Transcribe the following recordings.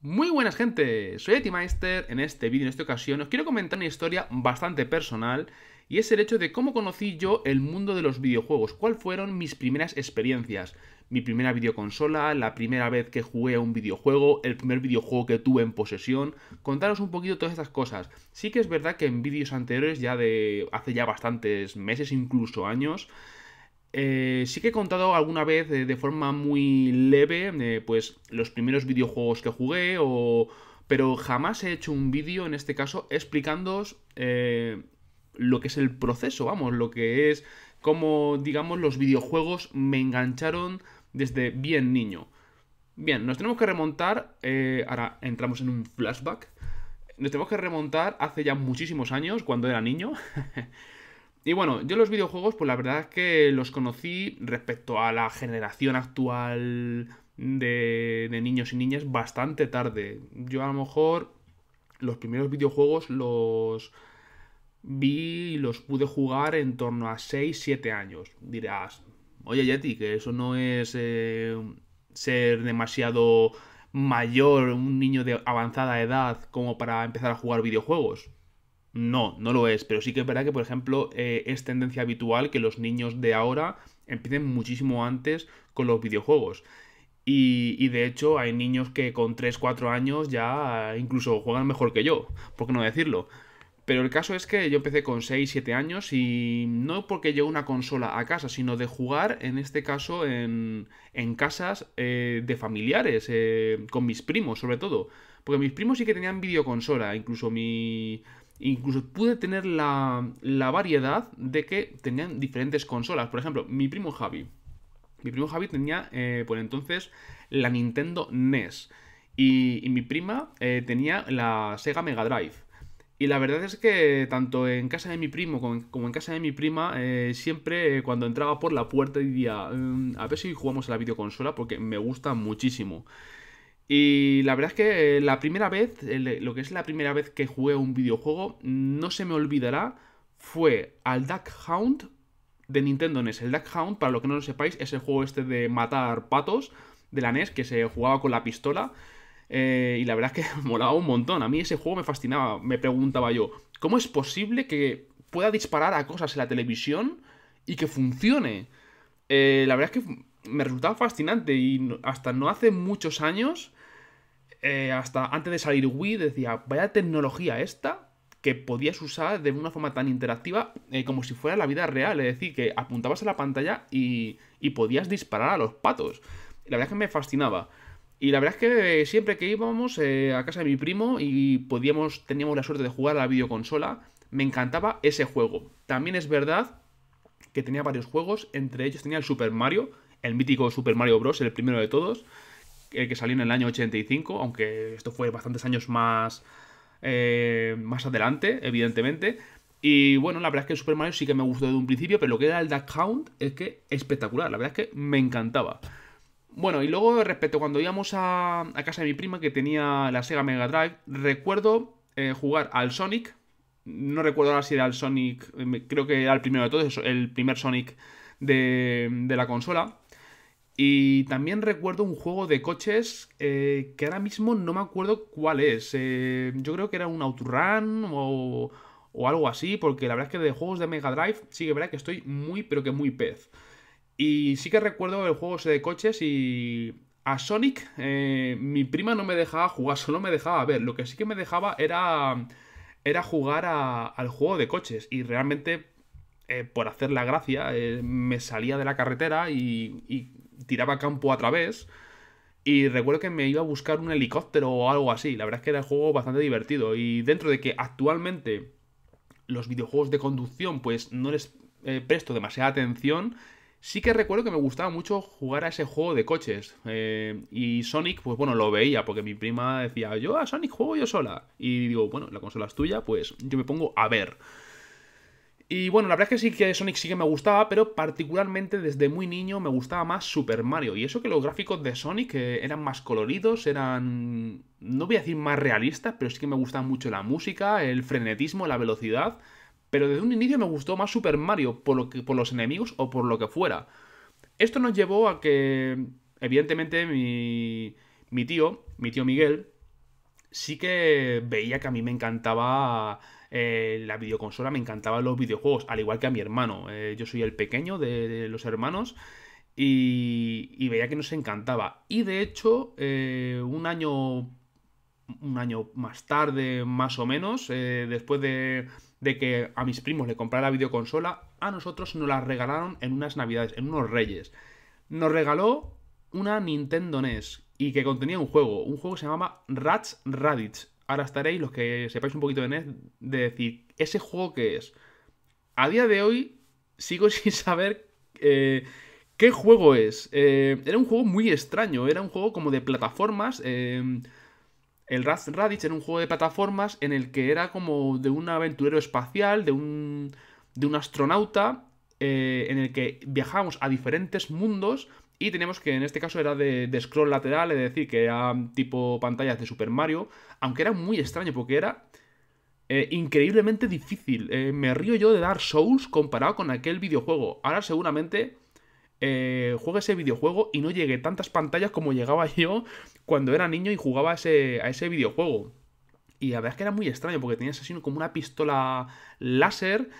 Muy buenas gente, soy Etimeister, en este vídeo, en esta ocasión, os quiero comentar una historia bastante personal y es el hecho de cómo conocí yo el mundo de los videojuegos, cuáles fueron mis primeras experiencias, mi primera videoconsola, la primera vez que jugué a un videojuego, el primer videojuego que tuve en posesión, contaros un poquito todas estas cosas. Sí que es verdad que en vídeos anteriores, ya de hace ya bastantes meses, incluso años, eh, sí que he contado alguna vez eh, de, forma muy leve, eh, pues los primeros videojuegos que jugué, o... pero jamás he hecho un vídeo en este caso explicándoos lo que es el proceso, vamos, lo que es cómo, digamos, los videojuegos me engancharon desde bien niño. Bien, nos tenemos que remontar, ahora entramos en un flashback, nos tenemos que remontar hace ya muchísimos años, cuando era niño. Y bueno, yo los videojuegos, pues la verdad es que los conocí respecto a la generación actual de, niños y niñas bastante tarde. Yo a lo mejor los primeros videojuegos los vi y los pude jugar en torno a 6-7 años. Dirás, oye Yeti, que eso no es eh, ser demasiado mayor, un niño de avanzada edad como para empezar a jugar videojuegos. No, no lo es, pero sí que es verdad que, por ejemplo, eh, es tendencia habitual que los niños de ahora empiecen muchísimo antes con los videojuegos. Y, de hecho hay niños que con 3, 4 años ya incluso juegan mejor que yo, por qué no decirlo. Pero el caso es que yo empecé con 6, 7 años y no porque llevo una consola a casa, sino de jugar, en este caso, en, en casas eh, de familiares, eh, con mis primos sobre todo. Porque mis primos sí que tenían videoconsola, incluso mi, Incluso pude tener la, variedad de que tenían diferentes consolas. Por ejemplo, mi primo Javi. Mi primo Javi tenía eh, por entonces la Nintendo NES. Y, mi prima eh, tenía la Sega Mega Drive. Y la verdad es que tanto en casa de mi primo como en casa de mi prima, eh, siempre cuando entraba por la puerta diría, mm, a ver si jugamos a la videoconsola porque me gusta muchísimo. Y la verdad es que eh, la primera vez, lo que es la primera vez que jugué un videojuego, no se me olvidará, fue al Duck Hound de Nintendo NES. El Duck Hound, para lo que no lo sepáis, es el juego este de matar patos de la NES que se jugaba con la pistola. Eh, y la verdad es que molaba un montón. A mí ese juego me fascinaba. Me preguntaba yo, ¿cómo es posible que pueda disparar a cosas en la televisión y que funcione? Eh, la verdad es que me resultaba fascinante y hasta no hace muchos años eh, hasta antes de salir Wii decía, vaya tecnología esta que podías usar de una forma tan interactiva eh, como si fuera la vida real, es decir, que apuntabas a la pantalla y, podías disparar a los patos. La verdad es que me fascinaba. Y la verdad es que siempre que íbamos eh, a casa de mi primo y podíamos, teníamos la suerte de jugar a la videoconsola, me encantaba ese juego. También es verdad que tenía varios juegos, entre ellos tenía el Super Mario, el mítico Super Mario Bros., el primero de todos. Eh, que salió en el año 85, aunque esto fue bastantes años más, eh, más adelante, evidentemente. Y bueno, la verdad es que Super Mario sí que me gustó desde un principio, pero lo que era el Dark Hound es que espectacular, la verdad es que me encantaba. Bueno, y luego respecto cuando íbamos a, casa de mi prima que tenía la Sega Mega Drive, recuerdo eh, jugar al Sonic. No recuerdo ahora si era el Sonic, creo que era el primero de todos, el primer Sonic de, de la consola. Y también recuerdo un juego de coches eh, que ahora mismo no me acuerdo cuál es. Eh, yo creo que era un Outrun o, o algo así, porque la verdad es que de juegos de Mega Drive sí que verdad que estoy muy, pero que muy pez. Y sí que recuerdo el juego de coches y a Sonic eh, mi prima no me dejaba jugar, solo me dejaba ver. Lo que sí que me dejaba era, era jugar al juego de coches y realmente... por hacer la gracia, me salía de la carretera y tiraba campo a través. Y recuerdo que me iba a buscar un helicóptero o algo así. La verdad es que era un juego bastante divertido. Y dentro de que actualmente los videojuegos de conducción pues no les eh, presto demasiada atención, sí que recuerdo que me gustaba mucho jugar a ese juego de coches. Eh, y Sonic, pues bueno, lo veía, porque mi prima decía, yo a Sonic juego yo sola. Y digo, bueno, la consola es tuya, pues yo me pongo a ver. Y bueno, la verdad es que sí que Sonic sí que me gustaba, pero particularmente desde muy niño me gustaba más Super Mario. Y eso que los gráficos de Sonic eh, eran más coloridos, eran, no voy a decir más realistas, pero sí que me gustaba mucho la música, el frenetismo, la velocidad. Pero desde un inicio me gustó más Super Mario por, por los enemigos o por lo que fuera. Esto nos llevó a que, evidentemente, mi, mi tío, mi tío Miguel, sí que veía que a mí me encantaba eh, la videoconsola, me encantaba los videojuegos, al igual que a mi hermano. Eh, yo soy el pequeño de, los hermanos y, veía que nos encantaba. Y de hecho, eh, un año. Un año más tarde, más o menos, después de, de que a mis primos le comprara la videoconsola, a nosotros nos la regalaron en unas navidades, en unos reyes. Nos regaló una Nintendo NES y que contenía un juego, un juego que se llamaba Rats Raditz ahora estaréis, los que sepáis un poquito de NES, de decir, ¿ese juego qué es? A día de hoy sigo sin saber eh, qué juego es. Eh, era un juego muy extraño, era un juego como de plataformas. Eh, el Rad Raditz era un juego de plataformas en el que era como de un aventurero espacial, de un, de un astronauta, en el que viajábamos a diferentes mundos y tenemos que en este caso era de, scroll lateral, es decir, que era tipo pantallas de Super Mario, aunque era muy extraño porque era eh, increíblemente difícil. Eh, me río yo de Dark Souls comparado con aquel videojuego. Ahora seguramente eh, juegue ese videojuego y no llegue tantas pantallas como llegaba yo cuando era niño y jugaba a ese videojuego. Y la verdad es que era muy extraño porque tenías así como una pistola láser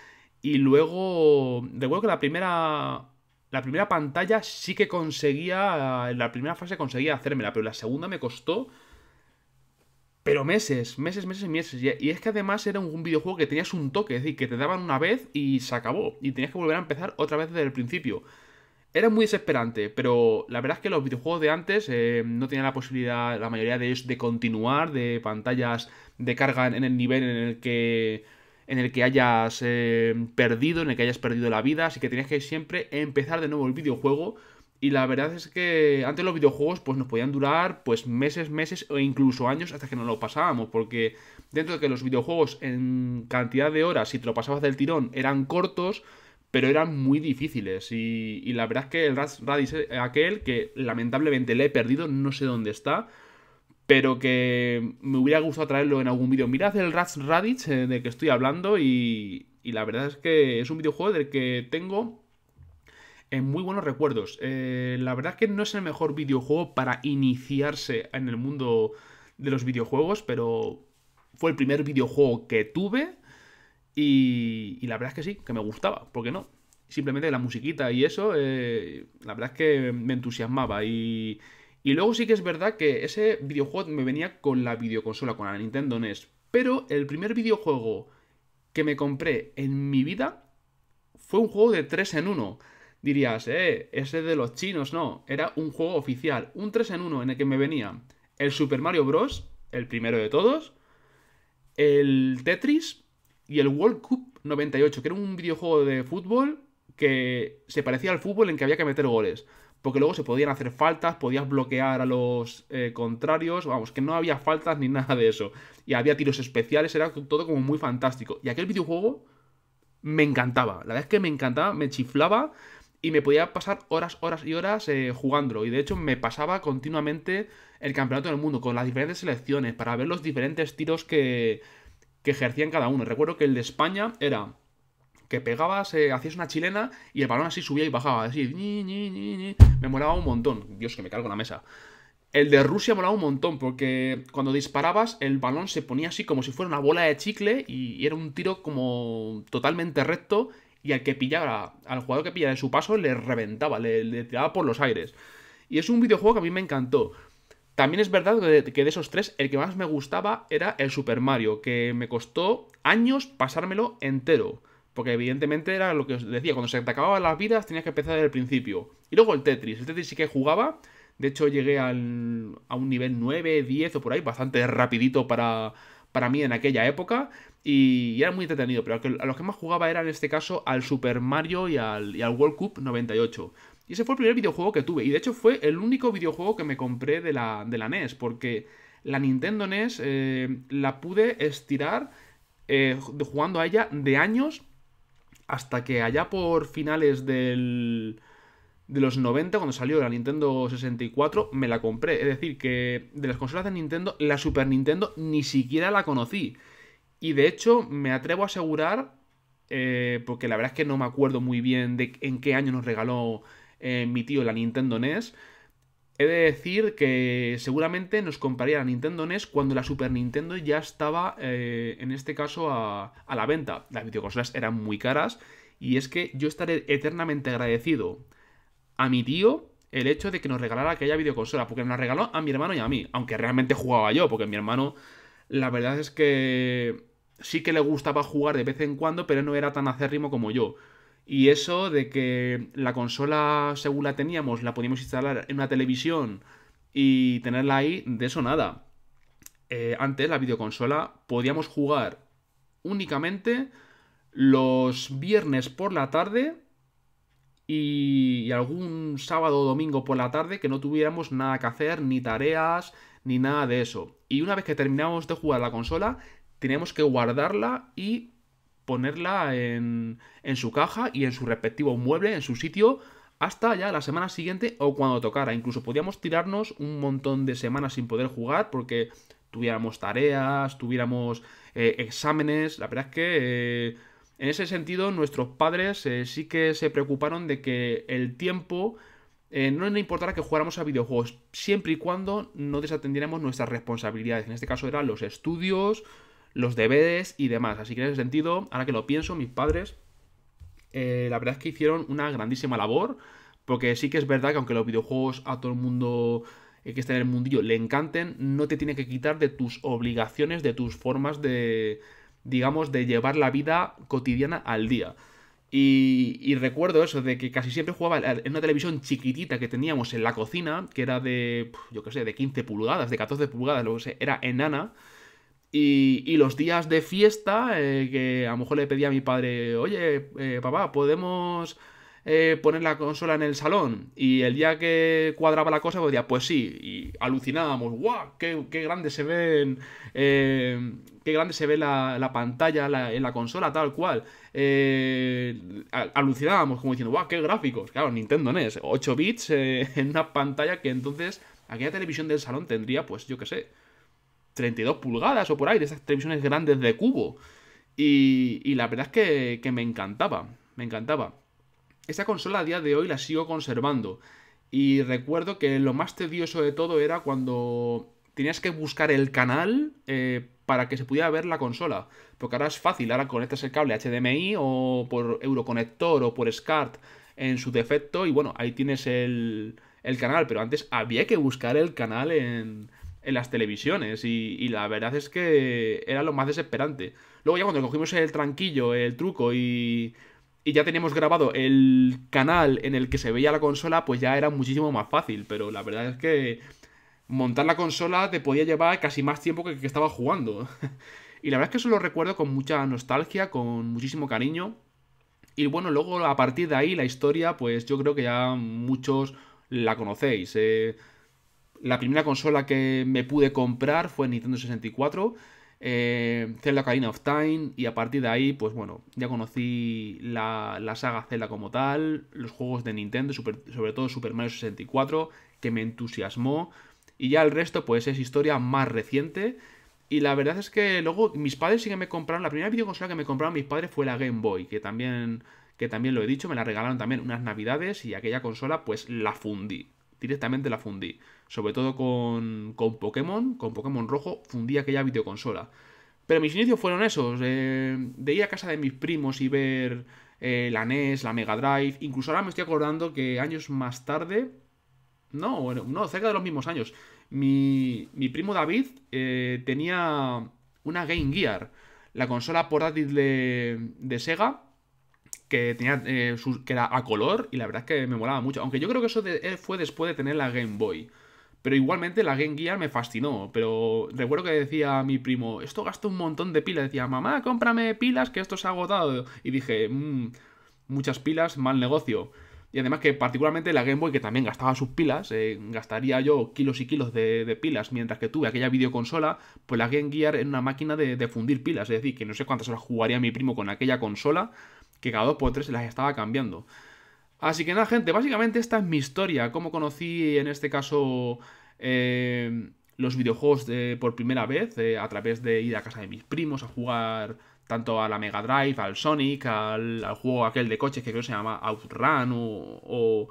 y luego recuerdo que la primera la primera pantalla sí que conseguía, en la primera fase conseguía hacérmela, pero la segunda me costó, pero meses, meses, meses y meses. Y es que además era un videojuego que tenías un toque, es decir, que te daban una vez y se acabó, y tenías que volver a empezar otra vez desde el principio. Era muy desesperante, pero la verdad es que los videojuegos de antes eh, no tenían la posibilidad, la mayoría de ellos, de continuar, de pantallas de carga en el nivel en el que en el que hayas eh, perdido, en el que hayas perdido la vida, así que tenías que siempre empezar de nuevo el videojuego. Y la verdad es que antes los videojuegos pues nos podían durar pues meses, meses o incluso años hasta que nos lo pasábamos, porque dentro de que los videojuegos en cantidad de horas, si te lo pasabas del tirón, eran cortos, pero eran muy difíciles. Y, y la verdad es que el Radis aquel, que lamentablemente le he perdido, no sé dónde está, pero que me hubiera gustado traerlo en algún vídeo. Mirad el Rats radich eh, del que estoy hablando y, la verdad es que es un videojuego del que tengo en eh, muy buenos recuerdos. Eh, la verdad es que no es el mejor videojuego para iniciarse en el mundo de los videojuegos, pero fue el primer videojuego que tuve y, y la verdad es que sí, que me gustaba, ¿por qué no? Simplemente la musiquita y eso, la verdad es que me entusiasmaba y y luego sí que es verdad que ese videojuego me venía con la videoconsola, con la Nintendo NES. Pero el primer videojuego que me compré en mi vida fue un juego de 3 en 1. Dirías, eh, ese de los chinos, no. Era un juego oficial, un 3 en 1 en el que me venía el Super Mario Bros., el primero de todos, el Tetris y el World Cup 98, que era un videojuego de fútbol que se parecía al fútbol en que había que meter goles porque luego se podían hacer faltas, podías bloquear a los eh, contrarios, vamos, que no había faltas ni nada de eso. Y había tiros especiales, era todo como muy fantástico. Y aquel videojuego me encantaba, la verdad es que me encantaba, me chiflaba y me podía pasar horas, horas y horas eh, jugándolo. Y de hecho me pasaba continuamente el campeonato del mundo con las diferentes selecciones para ver los diferentes tiros que, que ejercían cada uno. Recuerdo que el de España era que pegabas, eh, hacías una chilena y el balón así subía y bajaba, así, me molaba un montón. Dios, que me cargo la mesa. El de Rusia molaba un montón porque cuando disparabas el balón se ponía así como si fuera una bola de chicle y, era un tiro como totalmente recto y al que pillara, al jugador que pillara de su paso le reventaba, le, tiraba por los aires. Y es un videojuego que a mí me encantó. También es verdad que de, esos tres el que más me gustaba era el Super Mario, que me costó años pasármelo entero. Porque evidentemente era lo que os decía, cuando se te acababan las vidas tenías que empezar desde el principio. Y luego el Tetris, el Tetris sí que jugaba, de hecho llegué a un nivel 9, 10 o por ahí, bastante rapidito para, mí en aquella época y, era muy entretenido, pero a los que más jugaba era en este caso al Super Mario y al, World Cup 98. Y ese fue el primer videojuego que tuve. Y de hecho fue el único videojuego que me compré de la, de la NES. Porque la Nintendo NES eh, la pude estirar eh, jugando a ella de años hasta que allá por finales del, de los 90, cuando salió la Nintendo 64, me la compré. Es decir, que de las consolas de Nintendo, la Super Nintendo ni siquiera la conocí. Y de hecho, me atrevo a asegurar, eh, porque la verdad es que no me acuerdo muy bien de en qué año nos regaló eh, mi tío la Nintendo NES, He de decir que seguramente nos compraría la Nintendo NES cuando la Super Nintendo ya estaba, eh, en este caso, a, a la venta. Las videoconsolas eran muy caras y es que yo estaré eternamente agradecido a mi tío el hecho de que nos regalara aquella videoconsola, porque nos la regaló a mi hermano y a mí, aunque realmente jugaba yo, porque mi hermano, la verdad es que sí que le gustaba jugar de vez en cuando, pero no era tan acérrimo como yo. Y eso de que la consola, según la teníamos, la podíamos instalar en una televisión y tenerla ahí, de eso nada. Eh, antes, la videoconsola, podíamos jugar únicamente los viernes por la tarde y algún sábado o domingo por la tarde que no tuviéramos nada que hacer, ni tareas, ni nada de eso. Y una vez que terminamos de jugar la consola, teníamos que guardarla y ponerla en, su caja y en su respectivo mueble, en su sitio, hasta ya la semana siguiente o cuando tocara. Incluso podíamos tirarnos un montón de semanas sin poder jugar porque tuviéramos tareas, tuviéramos eh, exámenes. La verdad es que eh, en ese sentido nuestros padres eh, sí que se preocuparon de que el tiempo no le importara que jugáramos a videojuegos, siempre y cuando no desatendiéramos nuestras responsabilidades. En este caso eran los estudios, los deberes y demás. Así que en ese sentido, ahora que lo pienso, mis padres, eh, la verdad es que hicieron una grandísima labor, porque sí que es verdad que aunque los videojuegos a todo el mundo eh, que está en el mundillo le encanten, no te tiene que quitar de tus obligaciones, de tus formas de, digamos, de llevar la vida cotidiana al día. Y, recuerdo eso, de que casi siempre jugaba en una televisión chiquitita que teníamos en la cocina, que era de, yo qué sé, de 15 pulgadas, de 14 pulgadas, lo que sé, era enana. Y, los días de fiesta, eh, que a lo mejor le pedía a mi padre, oye, eh, papá, ¿podemos eh, poner la consola en el salón? Y el día que cuadraba la cosa, pues decía, pues sí, y alucinábamos, guau, qué, qué grande se ven, qué grande se ve la, pantalla en la consola, tal cual. alucinábamos como diciendo, guau, qué gráficos. Claro, Nintendo NES, 8 bits en una pantalla que entonces aquella televisión del salón tendría, pues yo qué sé. 32 pulgadas o por ahí, de esas televisiones grandes de cubo. Y, la verdad es que, me encantaba, me encantaba. Esa consola a día de hoy la sigo conservando. Y recuerdo que lo más tedioso de todo era cuando tenías que buscar el canal eh, para que se pudiera ver la consola. Porque ahora es fácil, ahora conectas el cable HDMI o por Euroconector o por SCART en su defecto y bueno, ahí tienes el, el canal, pero antes había que buscar el canal en, en las televisiones y, la verdad es que era lo más desesperante. Luego ya cuando cogimos el tranquillo, el truco y, ya teníamos grabado el canal en el que se veía la consola, pues ya era muchísimo más fácil, pero la verdad es que montar la consola te podía llevar casi más tiempo que que estaba jugando. y la verdad es que eso lo recuerdo con mucha nostalgia, con muchísimo cariño. Y bueno, luego a partir de ahí la historia, pues yo creo que ya muchos la conocéis. Eh la primera consola que me pude comprar fue Nintendo 64, eh, Zelda Ocarina of Time, y a partir de ahí, pues bueno, ya conocí la, saga Zelda como tal, los juegos de Nintendo, sobre todo Super Mario 64, que me entusiasmó, y ya el resto, pues es historia más reciente. Y la verdad es que luego mis padres sí que me compraron, la primera videoconsola que me compraron mis padres fue la Game Boy, que también, que también lo he dicho, me la regalaron también unas navidades y aquella consola pues la fundí directamente la fundí. Sobre todo con, Pokémon, con Pokémon Rojo, fundí aquella videoconsola. Pero mis inicios fueron esos, eh, de ir a casa de mis primos y ver eh, la NES, la Mega Drive. Incluso ahora me estoy acordando que años más tarde, no, bueno, no, cerca de los mismos años, mi, mi primo David eh, tenía una Game Gear, la consola portátil de Sega, que, tenía, eh, que era a color y la verdad es que me molaba mucho. Aunque yo creo que eso eh, fue después de tener la Game Boy. Pero igualmente la Game Gear me fascinó. Pero recuerdo que decía a mi primo, esto gasta un montón de pilas. Decía, mamá, cómprame pilas que esto se ha agotado. Y dije, mmm, muchas pilas, mal negocio. Y además que particularmente la Game Boy, que también gastaba sus pilas, eh, gastaría yo kilos y kilos de, pilas, mientras que tuve aquella videoconsola, pues la Game Gear era una máquina de, de fundir pilas. Es decir, que no sé cuántas horas jugaría mi primo con aquella consola que cada dos por tres se las estaba cambiando. Así que nada, gente, básicamente esta es mi historia, cómo conocí en este caso eh, los videojuegos por primera vez, eh, a través de ir a casa de mis primos a jugar tanto a la Mega Drive, al Sonic, al, juego aquel de coches que creo se llama Outrun o,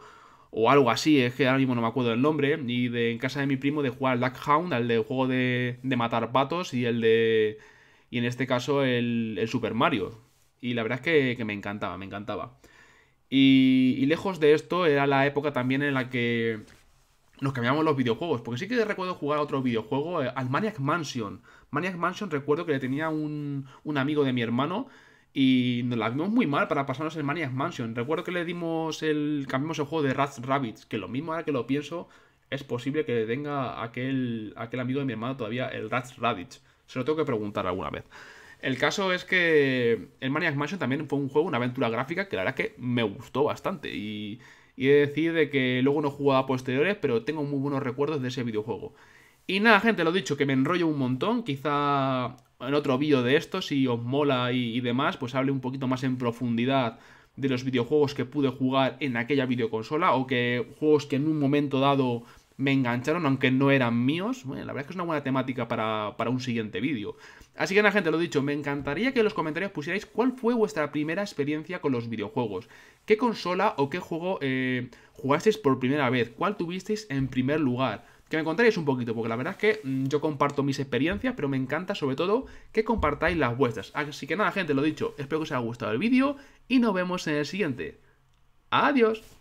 o, algo así, es que ahora mismo no me acuerdo el nombre, y de, en casa de mi primo de jugar al Duck Hound, al de juego de, matar patos y el de... Y en este caso el Super Mario. Y la verdad es que, me encantaba, me encantaba. Y, y, lejos de esto era la época también en la que nos cambiamos los videojuegos. Porque sí que recuerdo jugar a otro videojuego, eh, al Maniac Mansion. Maniac Mansion recuerdo que le tenía un, amigo de mi hermano y nos la vimos muy mal para pasarnos el Maniac Mansion. Recuerdo que le dimos el. cambiamos el juego de Rats Rabbits, que lo mismo ahora que lo pienso, es posible que tenga aquel, aquel amigo de mi hermano todavía el Rats Rabbits. Se lo tengo que preguntar alguna vez. El caso es que el Maniac Mansion también fue un juego, una aventura gráfica que la verdad es que me gustó bastante. Y, he de decir que luego no jugaba a posteriores, pero tengo muy buenos recuerdos de ese videojuego. Y nada, gente, lo dicho, que me enrollo un montón. Quizá en otro vídeo de esto, si os mola y, demás, pues hable un poquito más en profundidad de los videojuegos que pude jugar en aquella videoconsola o que juegos que en un momento dado me engancharon, aunque no eran míos. Bueno, la verdad es que es una buena temática para, para un siguiente vídeo. Así que nada gente, lo dicho, me encantaría que en los comentarios pusierais cuál fue vuestra primera experiencia con los videojuegos. ¿Qué consola o qué juego eh, jugasteis por primera vez? ¿Cuál tuvisteis en primer lugar? Que me contaréis un poquito, porque la verdad es que mm, yo comparto mis experiencias, pero me encanta sobre todo que compartáis las vuestras. Así que nada gente, lo dicho, espero que os haya gustado el vídeo y nos vemos en el siguiente. Adiós.